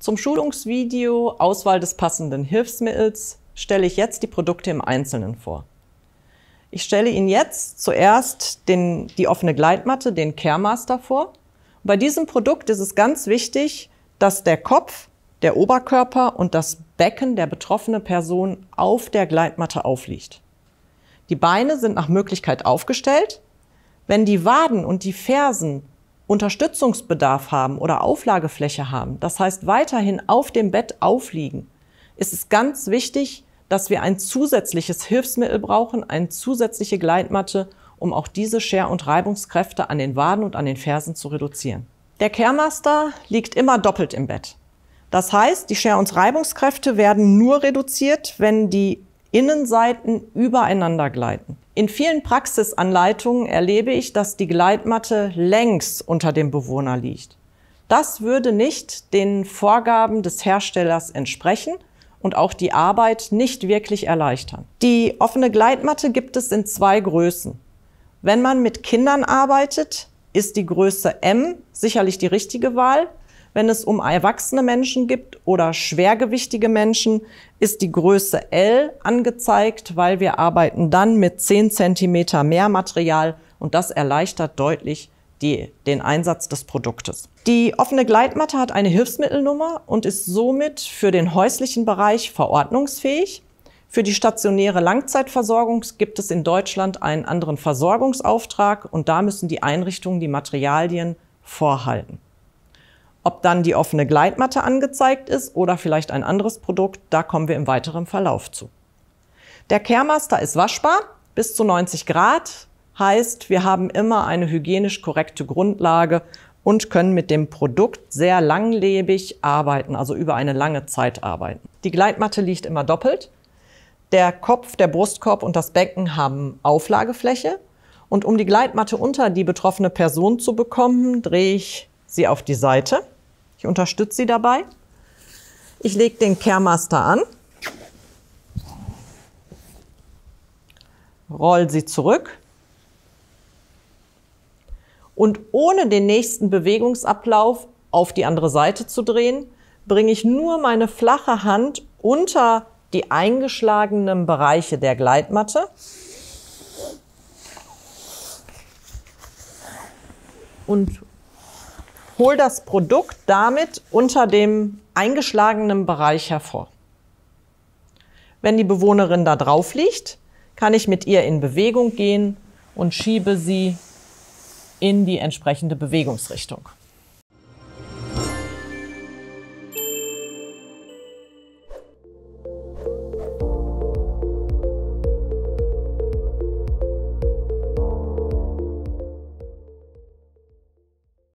Zum Schulungsvideo Auswahl des passenden Hilfsmittels stelle ich jetzt die Produkte im Einzelnen vor. Ich stelle Ihnen jetzt zuerst den, die offene Gleitmatte, den Caremaster vor. Bei diesem Produkt ist es ganz wichtig, dass der Kopf, der Oberkörper und das Becken der betroffenen Person auf der Gleitmatte aufliegt. Die Beine sind nach Möglichkeit aufgestellt. Wenn die Waden und die Fersen Unterstützungsbedarf haben oder Auflagefläche haben, das heißt weiterhin auf dem Bett aufliegen, ist es ganz wichtig, dass wir ein zusätzliches Hilfsmittel brauchen, eine zusätzliche Gleitmatte, um auch diese Scher- und Reibungskräfte an den Waden und an den Fersen zu reduzieren. Der Kehrmaster liegt immer doppelt im Bett. Das heißt, die Scher- und Reibungskräfte werden nur reduziert, wenn die Innenseiten übereinander gleiten. In vielen Praxisanleitungen erlebe ich, dass die Gleitmatte längs unter dem Bewohner liegt. Das würde nicht den Vorgaben des Herstellers entsprechen und auch die Arbeit nicht wirklich erleichtern. Die offene Gleitmatte gibt es in zwei Größen. Wenn man mit Kindern arbeitet, ist die Größe M sicherlich die richtige Wahl. Wenn es um erwachsene Menschen gibt oder schwergewichtige Menschen, ist die Größe L angezeigt, weil wir arbeiten dann mit 10 cm mehr Material und das erleichtert deutlich die, den Einsatz des Produktes. Die offene Gleitmatte hat eine Hilfsmittelnummer und ist somit für den häuslichen Bereich verordnungsfähig. Für die stationäre Langzeitversorgung gibt es in Deutschland einen anderen Versorgungsauftrag und da müssen die Einrichtungen die Materialien vorhalten. Ob dann die offene Gleitmatte angezeigt ist oder vielleicht ein anderes Produkt, da kommen wir im weiteren Verlauf zu. Der Caremaster ist waschbar bis zu 90 Grad, heißt, wir haben immer eine hygienisch korrekte Grundlage und können mit dem Produkt sehr langlebig arbeiten, also über eine lange Zeit arbeiten. Die Gleitmatte liegt immer doppelt. Der Kopf, der Brustkorb und das Becken haben Auflagefläche. Und um die Gleitmatte unter die betroffene Person zu bekommen, drehe ich sie auf die Seite. Ich unterstütze sie dabei. Ich lege den Kehrmaster an. Roll sie zurück. Und ohne den nächsten Bewegungsablauf auf die andere Seite zu drehen, bringe ich nur meine flache Hand unter die eingeschlagenen Bereiche der Gleitmatte. Und hol das Produkt damit unter dem eingeschlagenen Bereich hervor. Wenn die Bewohnerin da drauf liegt, kann ich mit ihr in Bewegung gehen und schiebe sie in die entsprechende Bewegungsrichtung.